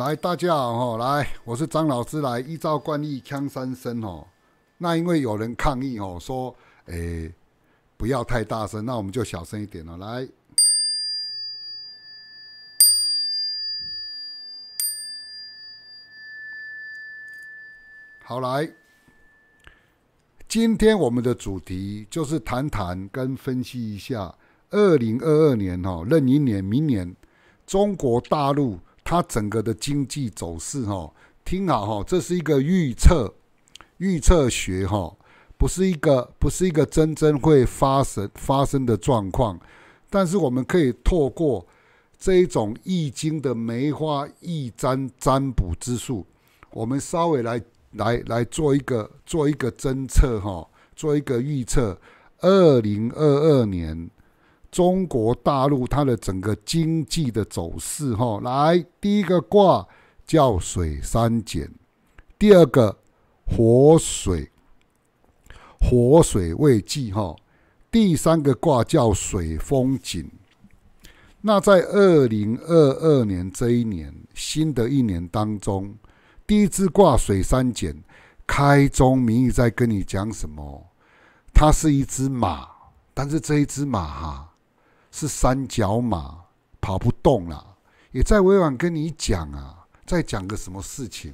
来，大家好哈！来，我是张老师。来，依照惯例，枪三声哦。那因为有人抗议哦，说诶，不要太大声，那我们就小声一点哦。来，好来。今天我们的主题就是谈谈跟分析一下二零二二年哈，任一年，明年中国大陆。它整个的经济走势，哈，听好，哈，这是一个预测，预测学，哈，不是一个，不是一个真正会发生发生的状况。但是我们可以透过这一种易经的梅花易占占卜之术，我们稍微来来来做一个做一个侦测，哈，做一个预测，二零二二年。中国大陆它的整个经济的走势，哈，来第一个卦叫水山蹇，第二个火水，火水未济，哈，第三个卦叫水风景。那在二零二二年这一年，新的一年当中，第一支卦水山蹇，开宗明义在跟你讲什么？它是一只马，但是这一只马哈。是三角马跑不动啦，也在委婉跟你讲啊，在讲个什么事情，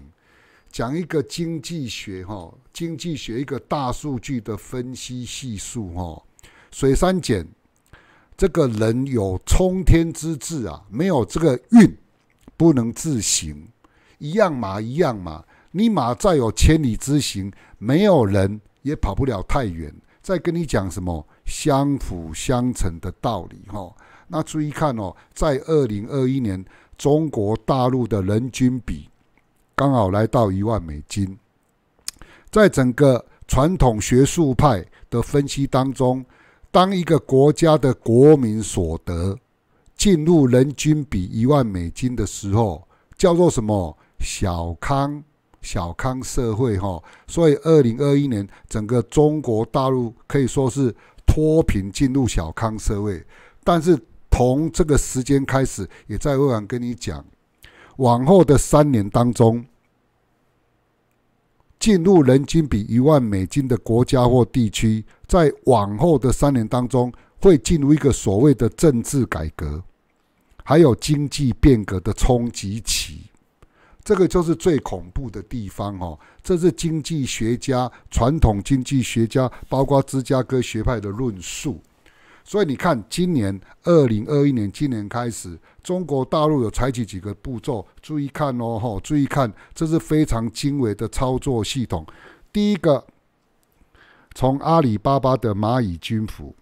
讲一个经济学哈，经济学一个大数据的分析系数哈，水三减，这个人有冲天之志啊，没有这个运，不能自行，一样马一样马，你马再有千里之行，没有人也跑不了太远。再跟你讲什么相辅相成的道理，哈？那注意看哦，在二零二一年，中国大陆的人均比刚好来到一万美金。在整个传统学术派的分析当中，当一个国家的国民所得进入人均比一万美金的时候，叫做什么小康？小康社会，哈，所以二零二一年整个中国大陆可以说是脱贫进入小康社会。但是从这个时间开始，也在未完跟你讲，往后的三年当中，进入人均比一万美金的国家或地区，在往后的三年当中，会进入一个所谓的政治改革，还有经济变革的冲击期。这个就是最恐怖的地方哦！这是经济学家、传统经济学家，包括芝加哥学派的论述。所以你看，今年二零二一年，今年开始，中国大陆有采取几个步骤，注意看哦，注意看，这是非常精微的操作系统。第一个，从阿里巴巴的蚂蚁军服，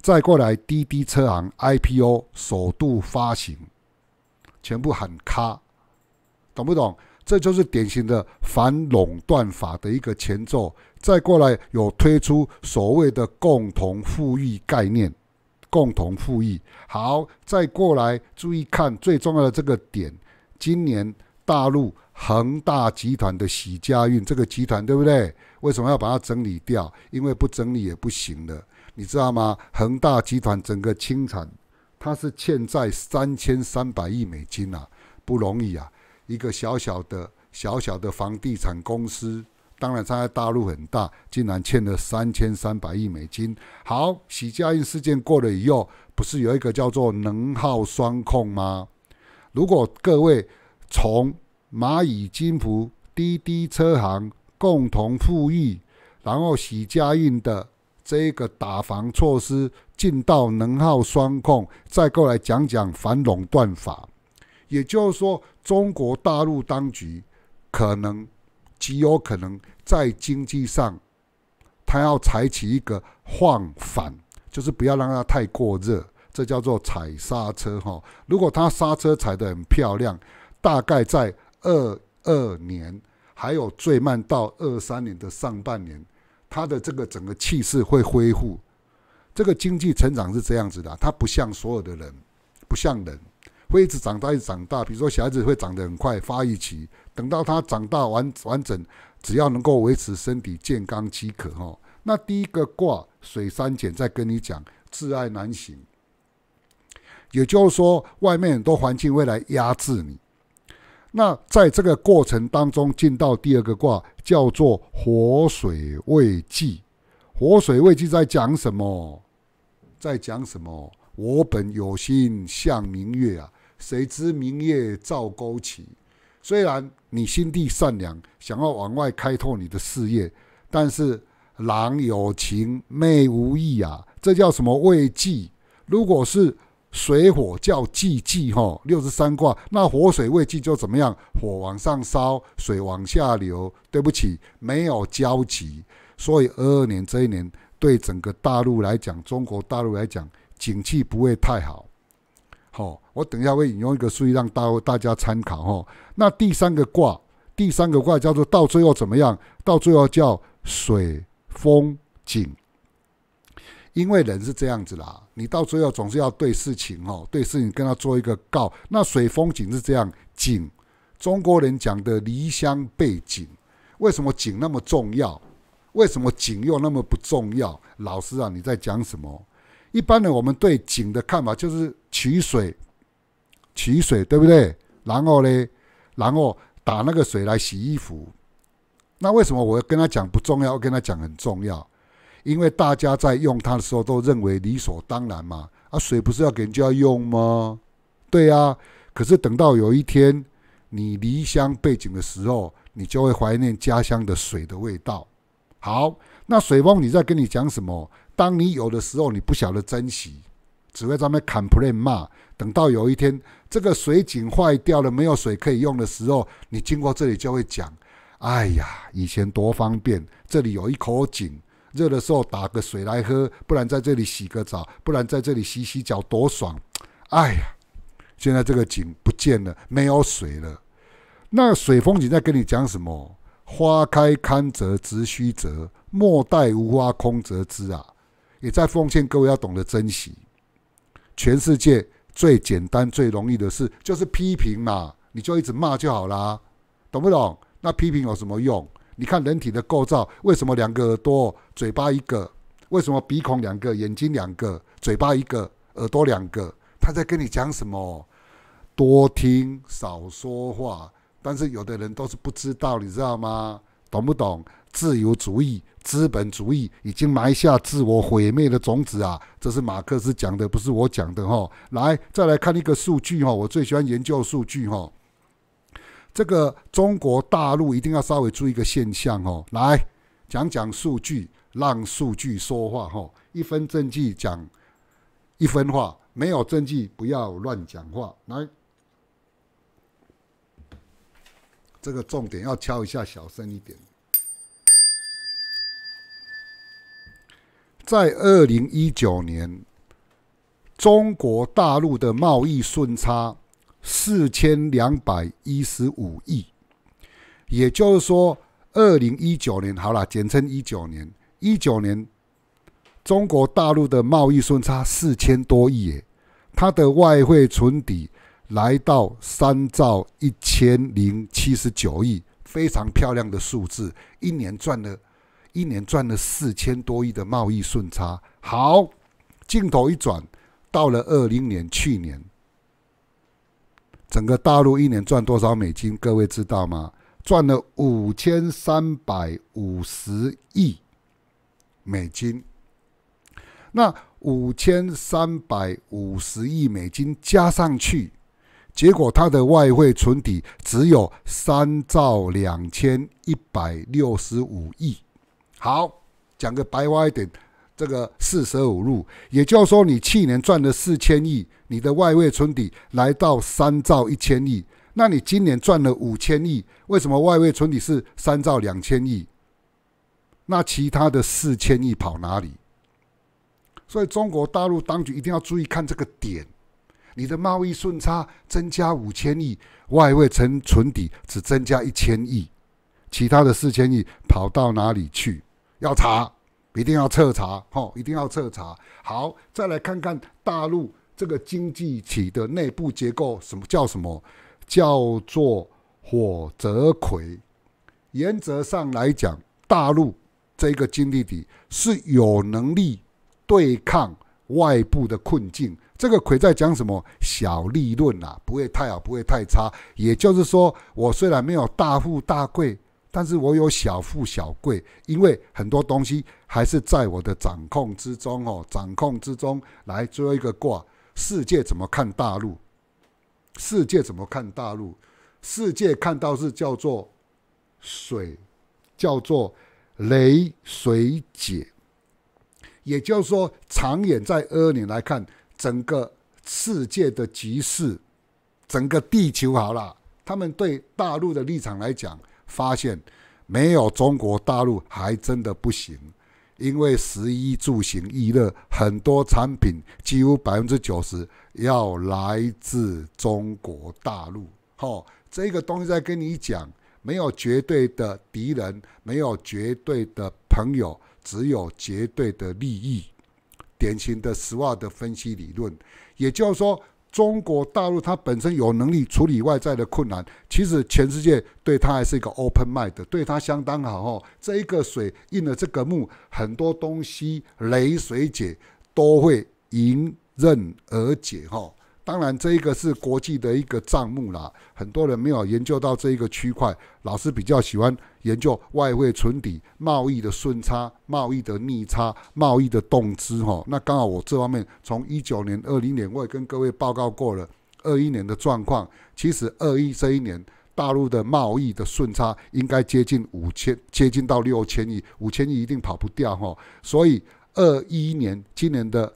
再过来滴滴车行 IPO 首度发行，全部喊卡，懂不懂？这就是典型的反垄断法的一个前奏。再过来有推出所谓的共同富裕概念，共同富裕。好，再过来注意看最重要的这个点：今年大陆恒大集团的许家印，这个集团对不对？为什么要把它整理掉？因为不整理也不行的，你知道吗？恒大集团整个清产，它是欠债三千三百亿美金啊，不容易啊。一个小小的、小小的房地产公司，当然他在大陆很大，竟然欠了三千三百亿美金。好，许家印事件过了以后，不是有一个叫做“能耗双控”吗？如果各位从蚂蚁金服、滴滴车行共同富裕，然后许家印的这一个打防措施进到能耗双控，再过来讲讲反垄断法。也就是说，中国大陆当局可能极有可能在经济上，他要采取一个放反，就是不要让它太过热，这叫做踩刹车哈。如果他刹车踩的很漂亮，大概在二二年，还有最慢到二三年的上半年，他的这个整个气势会恢复。这个经济成长是这样子的，它不像所有的人，不像人。会一直长大，一直长大。比如说，小孩子会长得很快，发育期。等到他长大完完整，只要能够维持身体健康即可。哈，那第一个卦水三蹇，在跟你讲自爱难行，也就是说，外面很多环境会来压制你。那在这个过程当中，进到第二个卦叫做火水未济。火水未济在讲什么？在讲什么？我本有心向明月啊。谁知明月照沟渠？虽然你心地善良，想要往外开拓你的事业，但是郎有情，妹无意啊，这叫什么未济？如果是水火叫济济哈，六十三卦，那火水未济就怎么样？火往上烧，水往下流，对不起，没有交集。所以二二年这一年，对整个大陆来讲，中国大陆来讲，景气不会太好，好。我等一下会引用一个数据让大大家参考哈。那第三个卦，第三个卦叫做到最后怎么样？到最后叫水风景。因为人是这样子啦，你到最后总是要对事情哦，对事情跟他做一个告。那水风景是这样景，中国人讲的离乡背景。为什么景那么重要？为什么景又那么不重要？老师啊，你在讲什么？一般的我们对景的看法就是取水。取水对不对？然后呢，然后打那个水来洗衣服。那为什么我要跟他讲不重要？我跟他讲很重要，因为大家在用它的时候都认为理所当然嘛。啊，水不是要给人家用吗？对啊。可是等到有一天你离乡背井的时候，你就会怀念家乡的水的味道。好，那水泵，你在跟你讲什么？当你有的时候你不晓得珍惜。只会在那边砍 p l a 骂。等到有一天这个水井坏掉了，没有水可以用的时候，你经过这里就会讲：“哎呀，以前多方便，这里有一口井，热的时候打个水来喝，不然在这里洗个澡，不然在这里洗洗脚，多爽！”哎呀，现在这个井不见了，没有水了。那水风景在跟你讲什么？“花开堪折直须折，莫待无花空折枝。”啊，也在奉劝各位要懂得珍惜。全世界最简单最容易的事就是批评嘛，你就一直骂就好啦，懂不懂？那批评有什么用？你看人体的构造，为什么两个耳朵，嘴巴一个？为什么鼻孔两个，眼睛两个，嘴巴一个，耳朵两个？他在跟你讲什么？多听少说话，但是有的人都是不知道，你知道吗？懂不懂？自由主义、资本主义已经埋下自我毁灭的种子啊！这是马克思讲的，不是我讲的哈。来，再来看一个数据哈，我最喜欢研究数据哈。这个中国大陆一定要稍微注意一个现象哦。来，讲讲数据，让数据说话哈。一分证据讲一分话，没有证据不要乱讲话。来。这个重点要敲一下，小声一点。在二零一九年，中国大陆的贸易顺差四千两百一十五亿，也就是说，二零一九年好了，简称一九年。一九年，中国大陆的贸易顺差四千多亿，它的外汇存底。来到三兆一千零七十九亿，非常漂亮的数字，一年赚了，一年赚了四千多亿的贸易顺差。好，镜头一转，到了二零年去年，整个大陆一年赚多少美金？各位知道吗？赚了五千三百五十亿美金。那五千三百五十亿美金加上去。结果，它的外汇存底只有三兆两千一百六十五亿。好，讲个白话一点，这个四舍五入，也就是说，你去年赚了四千亿，你的外汇存底来到三兆一千亿，那你今年赚了五千亿，为什么外汇存底是三兆两千亿？那其他的四千亿跑哪里？所以，中国大陆当局一定要注意看这个点。你的贸易顺差增加五千亿，外汇存存底只增加一千亿，其他的四千亿跑到哪里去？要查，一定要彻查，吼，一定要彻查。好，再来看看大陆这个经济体的内部结构，什么叫什么叫做火折葵？原则上来讲，大陆这个经济体是有能力对抗外部的困境。这个鬼在讲什么小利论啊？不会太好，不会太差。也就是说，我虽然没有大富大贵，但是我有小富小贵，因为很多东西还是在我的掌控之中哦。掌控之中来后一个卦，世界怎么看大陆？世界怎么看大陆？世界看到是叫做水，叫做雷水解。也就是说，长远在二年来看。整个世界的局势，整个地球好了，他们对大陆的立场来讲，发现没有中国大陆还真的不行，因为十一住行、娱乐很多产品几乎百分之九十要来自中国大陆。哦，这个东西在跟你讲，没有绝对的敌人，没有绝对的朋友，只有绝对的利益。典型的实瓦的分析理论，也就是说，中国大陆它本身有能力处理外在的困难，其实全世界对它还是一个 open mind，对它相当好哦。这一个水印了这个木，很多东西雷水解都会迎刃而解哈。当然，这一个是国际的一个账目啦，很多人没有研究到这一个区块。老师比较喜欢研究外汇存底、贸易的顺差、贸易的逆差、贸易的动资哈。那刚好我这方面从一九年、二零年我也跟各位报告过了，二一年的状况。其实二一这一年，大陆的贸易的顺差应该接近五千，接近到六千亿，五千亿一定跑不掉哈。所以二一年今年的。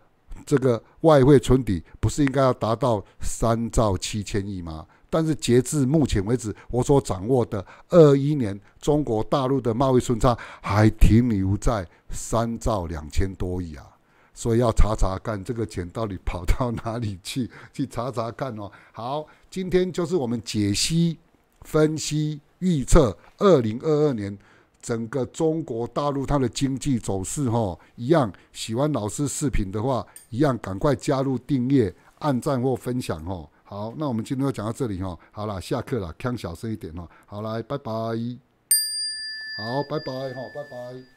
这个外汇存底不是应该要达到三兆七千亿吗？但是截至目前为止，我所掌握的二一年中国大陆的贸易顺差还停留在三兆两千多亿啊，所以要查查看这个钱到底跑到哪里去，去查查看哦。好，今天就是我们解析、分析、预测二零二二年。整个中国大陆它的经济走势哈，一样喜欢老师视频的话，一样赶快加入订阅、按赞或分享哈。好，那我们今天就讲到这里哈。好了，下课了，听小声一点哦。好，来，拜拜。好，拜拜哈，拜拜。